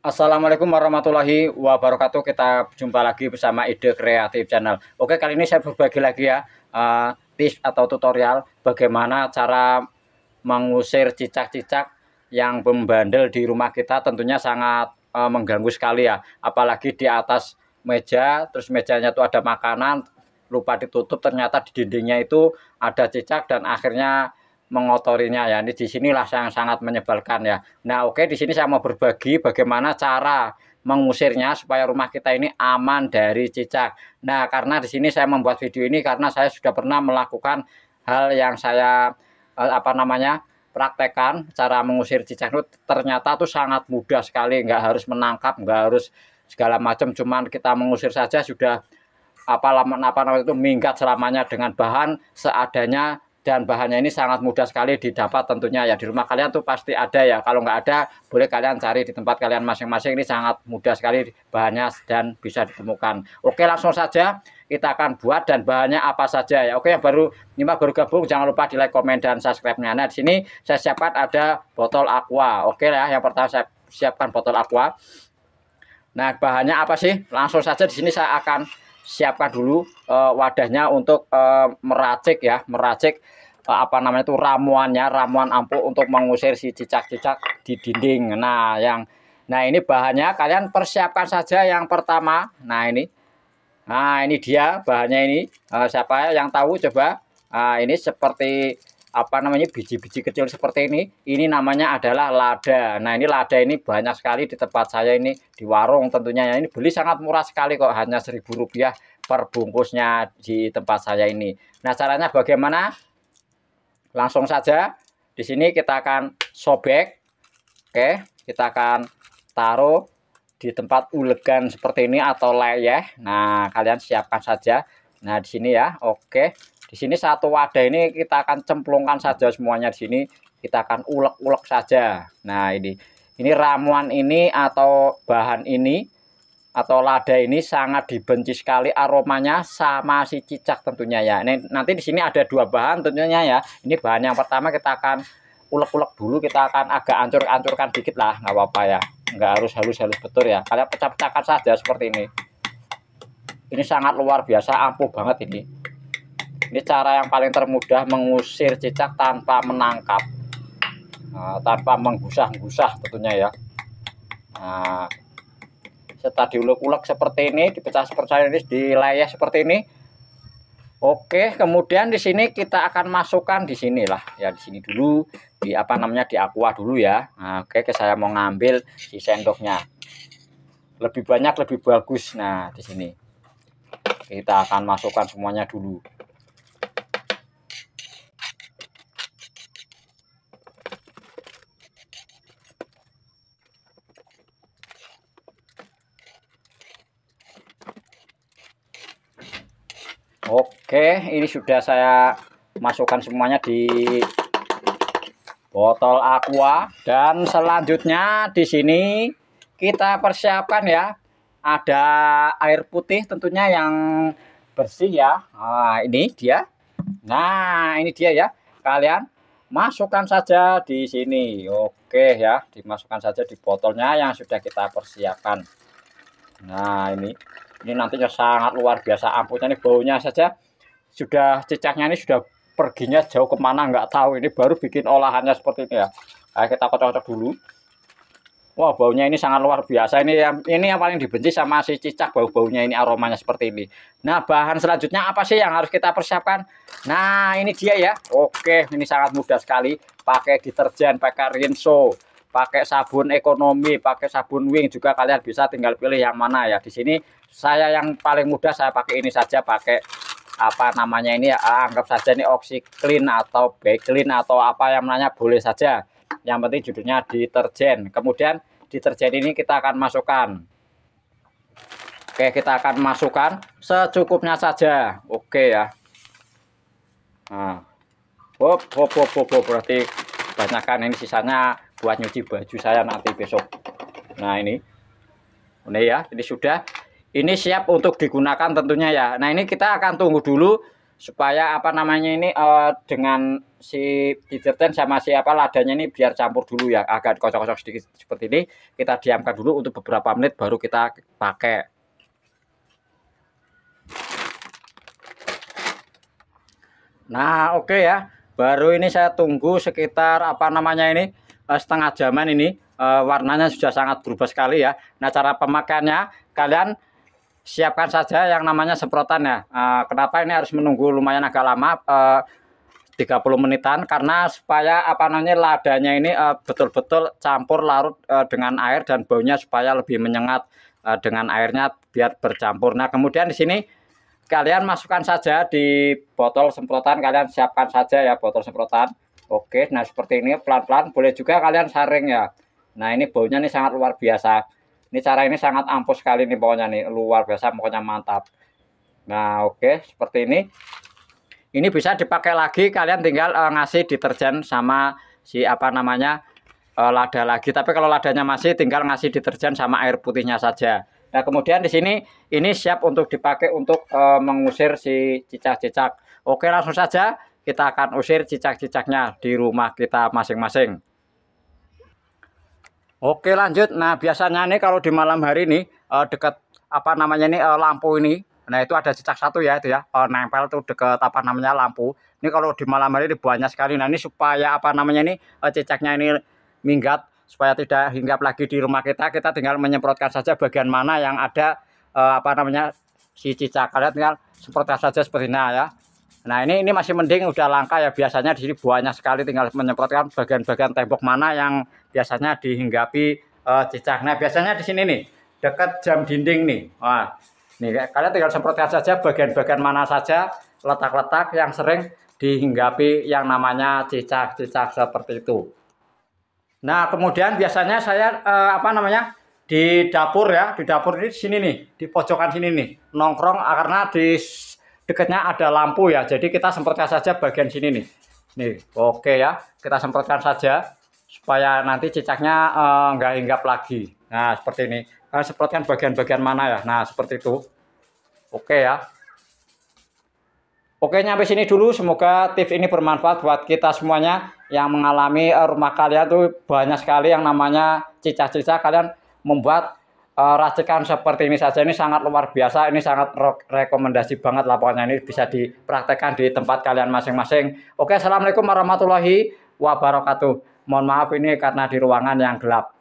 Assalamualaikum warahmatullahi wabarakatuh. Kita jumpa lagi bersama Ide Kreatif Channel. Oke, kali ini saya berbagi lagi ya uh, tips atau tutorial bagaimana cara mengusir cicak-cicak yang membandel di rumah kita. Tentunya sangat uh, mengganggu sekali ya, apalagi di atas meja, terus mejanya itu ada makanan lupa ditutup, ternyata di dindingnya itu ada cicak dan akhirnya mengotorinya ya. Ini di sinilah yang sangat menyebalkan ya. Nah, oke di sini saya mau berbagi bagaimana cara mengusirnya supaya rumah kita ini aman dari cicak. Nah, karena di sini saya membuat video ini karena saya sudah pernah melakukan hal yang saya eh, apa namanya? praktekan cara mengusir cicak itu ternyata tuh sangat mudah sekali, nggak harus menangkap, nggak harus segala macam, cuman kita mengusir saja sudah apa lama apa namanya itu minggat selamanya dengan bahan seadanya dan bahannya ini sangat mudah sekali didapat tentunya ya di rumah kalian tuh pasti ada ya kalau nggak ada boleh kalian cari di tempat kalian masing-masing ini sangat mudah sekali bahannya dan bisa ditemukan oke langsung saja kita akan buat dan bahannya apa saja ya oke yang baru nyimak baru gabung jangan lupa di like komen dan subscribe nya nah di sini saya siapkan ada botol aqua oke ya yang pertama saya siapkan botol aqua nah bahannya apa sih langsung saja di sini saya akan siapkan dulu uh, wadahnya untuk uh, meracik ya, meracik uh, apa namanya itu ramuannya, ramuan ampuh untuk mengusir si cicak-cicak di dinding. Nah, yang nah ini bahannya kalian persiapkan saja yang pertama. Nah, ini. Nah, ini dia bahannya ini. Uh, siapa yang tahu coba. Uh, ini seperti apa namanya biji-biji kecil seperti ini ini namanya adalah lada nah ini lada ini banyak sekali di tempat saya ini di warung tentunya ya. ini beli sangat murah sekali kok hanya seribu rupiah per bungkusnya di tempat saya ini nah caranya bagaimana langsung saja di sini kita akan sobek oke kita akan taruh di tempat ulegan seperti ini atau layeh nah kalian siapkan saja nah di sini ya oke di sini satu wadah ini kita akan cemplungkan saja semuanya di sini. Kita akan ulek-ulek saja. Nah, ini ini ramuan ini atau bahan ini atau lada ini sangat dibenci sekali aromanya sama si cicak tentunya ya. Ini nanti di sini ada dua bahan tentunya ya. Ini bahan yang pertama kita akan ulek-ulek dulu kita akan agak ancur-ancurkan dikit lah, nggak apa-apa ya. Nggak harus halus-halus betul ya. Kalian pecah-pecahkan saja seperti ini. Ini sangat luar biasa ampuh banget ini ini cara yang paling termudah mengusir cicak tanpa menangkap nah, tanpa menggusah-gusah tentunya ya nah, setelah diulek-ulek seperti ini dipecah seperti ini di layar seperti ini Oke, kemudian di sini kita akan masukkan di lah, ya di sini dulu di apa namanya di aqua dulu ya. Nah, oke, saya mau ngambil si sendoknya. Lebih banyak lebih bagus. Nah, di sini kita akan masukkan semuanya dulu. Oke, ini sudah saya masukkan semuanya di botol aqua dan selanjutnya di sini kita persiapkan ya ada air putih tentunya yang bersih ya. Nah, ini dia. Nah, ini dia ya. Kalian masukkan saja di sini. Oke ya, dimasukkan saja di botolnya yang sudah kita persiapkan. Nah, ini ini nantinya sangat luar biasa ampuhnya ini baunya saja sudah cicaknya ini sudah perginya jauh kemana nggak tahu ini baru bikin olahannya seperti ini ya. Ayo kita kocok-kocok dulu. Wah baunya ini sangat luar biasa. Ini yang ini yang paling dibenci sama si cicak bau baunya ini aromanya seperti ini. Nah bahan selanjutnya apa sih yang harus kita persiapkan? Nah ini dia ya. Oke ini sangat mudah sekali. Pakai deterjen, pakai rinso pakai sabun ekonomi, pakai sabun wing juga kalian bisa tinggal pilih yang mana ya. Di sini saya yang paling mudah saya pakai ini saja pakai apa namanya ini ya, anggap saja ini Oxy Clean atau Clean atau apa yang namanya boleh saja. Yang penting judulnya deterjen. Kemudian deterjen ini kita akan masukkan. Oke, kita akan masukkan secukupnya saja. Oke ya. Nah. Hop, hop, hop, hop, hop. berarti banyakkan ini sisanya buat nyuci baju saya nanti besok nah ini ini ya ini sudah ini siap untuk digunakan tentunya ya nah ini kita akan tunggu dulu supaya apa namanya ini uh, dengan si deterjen sama siapa ladanya ini biar campur dulu ya agak kocok-kocok sedikit seperti ini kita diamkan dulu untuk beberapa menit baru kita pakai nah oke okay ya baru ini saya tunggu sekitar apa namanya ini Eh, setengah jaman ini eh, warnanya sudah sangat berubah sekali ya. Nah cara pemakaiannya kalian siapkan saja yang namanya semprotan semprotannya. Eh, kenapa ini harus menunggu lumayan agak lama 30 menitan karena supaya apa namanya ladanya ini betul-betul uh, campur larut uh, dengan air dan baunya supaya lebih menyengat uh, dengan airnya biar bercampur. Nah, kemudian di sini kalian masukkan saja di botol semprotan kalian siapkan saja ya botol semprotan. Oke, nah seperti ini pelan-pelan boleh juga kalian saring ya. Nah ini baunya ini sangat luar biasa. Ini cara ini sangat ampuh sekali nih pokoknya nih, luar biasa pokoknya mantap. Nah oke, seperti ini. Ini bisa dipakai lagi, kalian tinggal uh, ngasih deterjen sama si apa namanya uh, lada lagi. Tapi kalau ladanya masih tinggal ngasih deterjen sama air putihnya saja. Nah, kemudian di sini ini siap untuk dipakai untuk uh, mengusir si cicak-cicak. Oke, langsung saja kita akan usir cicak-cicaknya di rumah kita masing-masing. Oke lanjut, nah biasanya nih kalau di malam hari ini uh, eh, dekat apa namanya ini uh, lampu ini, nah itu ada cicak satu ya itu ya, uh, nempel tuh dekat apa namanya lampu. Ini kalau di malam hari ini banyak sekali, nah ini supaya apa namanya ini uh, cicaknya ini minggat, supaya tidak hinggap lagi di rumah kita, kita tinggal menyemprotkan saja bagian mana yang ada uh, apa namanya si cicak, kalian tinggal semprotkan saja seperti ini ya Nah ini ini masih mending udah langka ya biasanya di sini buahnya sekali tinggal menyemprotkan bagian-bagian tembok mana yang biasanya dihinggapi uh, cicak. Nah biasanya di sini nih dekat jam dinding nih. Wah, nih kalian tinggal semprotkan saja bagian-bagian mana saja letak-letak yang sering dihinggapi yang namanya cicak-cicak seperti itu. Nah kemudian biasanya saya uh, apa namanya di dapur ya di dapur ini di sini nih di pojokan sini nih nongkrong ah, karena di dekatnya ada lampu ya. Jadi kita semprotkan saja bagian sini nih. Nih, oke ya. Kita semprotkan saja supaya nanti cicaknya enggak eh, nggak hinggap lagi. Nah, seperti ini. Kalian semprotkan bagian-bagian mana ya? Nah, seperti itu. Oke ya. Oke, nyampe sini dulu. Semoga tips ini bermanfaat buat kita semuanya yang mengalami eh, rumah kalian tuh banyak sekali yang namanya cicak-cicak kalian membuat uh, eh, racikan seperti ini saja ini sangat luar biasa ini sangat rekomendasi banget lah pokoknya ini bisa dipraktekkan di tempat kalian masing-masing oke assalamualaikum warahmatullahi wabarakatuh mohon maaf ini karena di ruangan yang gelap